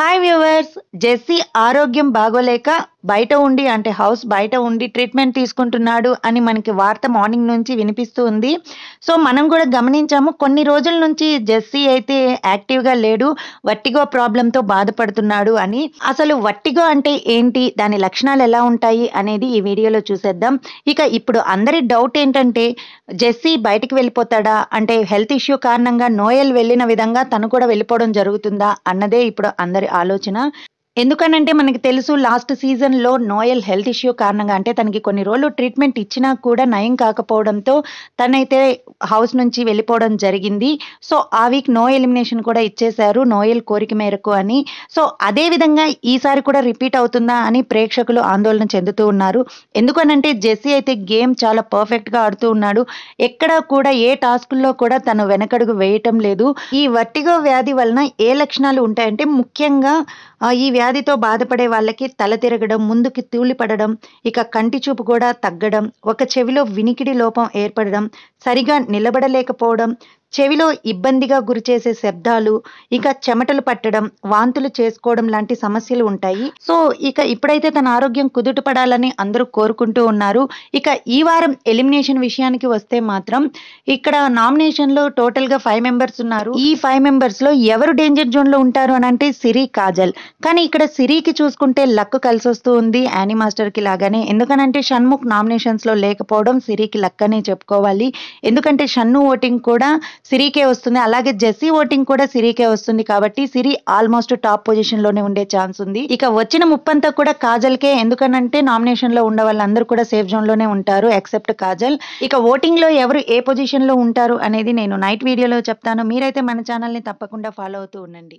high viewers जेसी आरोग्यम बागोलेका బయట ఉండి అంటే హౌస్ బయట ఉండి ట్రీట్మెంట్ తీసుకుంటున్నాడు అని మనకి వార్త మార్నింగ్ నుంచి వినిపిస్తూ ఉంది సో మనం కూడా గమనించాము కొన్ని రోజుల నుంచి జెస్సీ అయితే యాక్టివ్గా లేడు వట్టిగో ప్రాబ్లంతో బాధపడుతున్నాడు అని అసలు వట్టిగో అంటే ఏంటి దాని లక్షణాలు ఎలా ఉంటాయి అనేది ఈ వీడియోలో చూసేద్దాం ఇక ఇప్పుడు అందరి డౌట్ ఏంటంటే జెస్సీ బయటకు వెళ్ళిపోతాడా అంటే హెల్త్ ఇష్యూ కారణంగా నోయల్ వెళ్ళిన విధంగా తను కూడా వెళ్ళిపోవడం జరుగుతుందా అన్నదే ఇప్పుడు అందరి ఆలోచన ఎందుకనంటే మనకి తెలుసు లాస్ట్ సీజన్లో నోయల్ హెల్త్ ఇష్యూ కారణంగా అంటే తనకి కొన్ని రోజులు ట్రీట్మెంట్ ఇచ్చినా కూడా నయం కాకపోవడంతో తనైతే హౌస్ నుంచి వెళ్ళిపోవడం జరిగింది సో ఆ వీక్ నో ఎలిమినేషన్ కూడా ఇచ్చేశారు నోయల్ కోరిక మేరకు అని సో అదే విధంగా ఈసారి కూడా రిపీట్ అవుతుందా అని ప్రేక్షకులు ఆందోళన చెందుతూ ఉన్నారు ఎందుకనంటే జెస్సీ అయితే గేమ్ చాలా పర్ఫెక్ట్గా ఆడుతూ ఉన్నాడు ఎక్కడ కూడా ఏ టాస్క్లో కూడా తను వెనకడుగు వేయటం లేదు ఈ వర్టిగో వ్యాధి వలన ఏ లక్షణాలు ఉంటాయంటే ముఖ్యంగా ఈ వ్యాధితో బాధపడే వాళ్ళకి తల తిరగడం ముందుకి తూలిపడడం ఇక కంటి చూపు కూడా తగ్గడం ఒక చెవిలో వినికిడి లోపం ఏర్పడడం సరిగా నిలబడలేకపోవడం చెవిలో ఇబ్బందిగా గురిచేసే శబ్దాలు ఇక చెమటలు పట్టడం వాంతులు చేసుకోవడం లాంటి సమస్యలు ఉంటాయి సో ఇక ఇప్పుడైతే తన ఆరోగ్యం కుదుట పడాలని అందరూ కోరుకుంటూ ఉన్నారు ఇక ఈ వారం ఎలిమినేషన్ విషయానికి వస్తే మాత్రం ఇక్కడ నామినేషన్లో గా ఫైవ్ మెంబర్స్ ఉన్నారు ఈ ఫైవ్ లో ఎవరు డేంజర్ జోన్లో ఉంటారు అని అంటే సిరి కాజల్ కానీ ఇక్కడ సిరికి చూసుకుంటే లక్ కలిసి వస్తూ ఉంది యానీ కి లాగానే ఎందుకనంటే షణ్ముఖ్ నామినేషన్స్లో లేకపోవడం సిరికి లక్ అనే చెప్పుకోవాలి ఎందుకంటే షన్ను ఓటింగ్ కూడా సిరికే వస్తుంది అలాగే జెస్సీ ఓటింగ్ కూడా సిరికే వస్తుంది కాబట్టి సిరి ఆల్మోస్ట్ టాప్ పొజిషన్ లోనే ఉండే ఛాన్స్ ఉంది ఇక వచ్చిన ముప్పంతా కూడా కాజల్ కే ఎందుకనంటే నామినేషన్ లో ఉన్న వాళ్ళందరూ కూడా సేఫ్ జోన్ లోనే ఉంటారు ఎక్సెప్ట్ కాజల్ ఇక ఓటింగ్ లో ఎవరు ఏ పొజిషన్ లో ఉంటారు అనేది నేను నైట్ వీడియోలో చెప్తాను మీరైతే మన ఛానల్ ని తప్పకుండా ఫాలో అవుతూ ఉండండి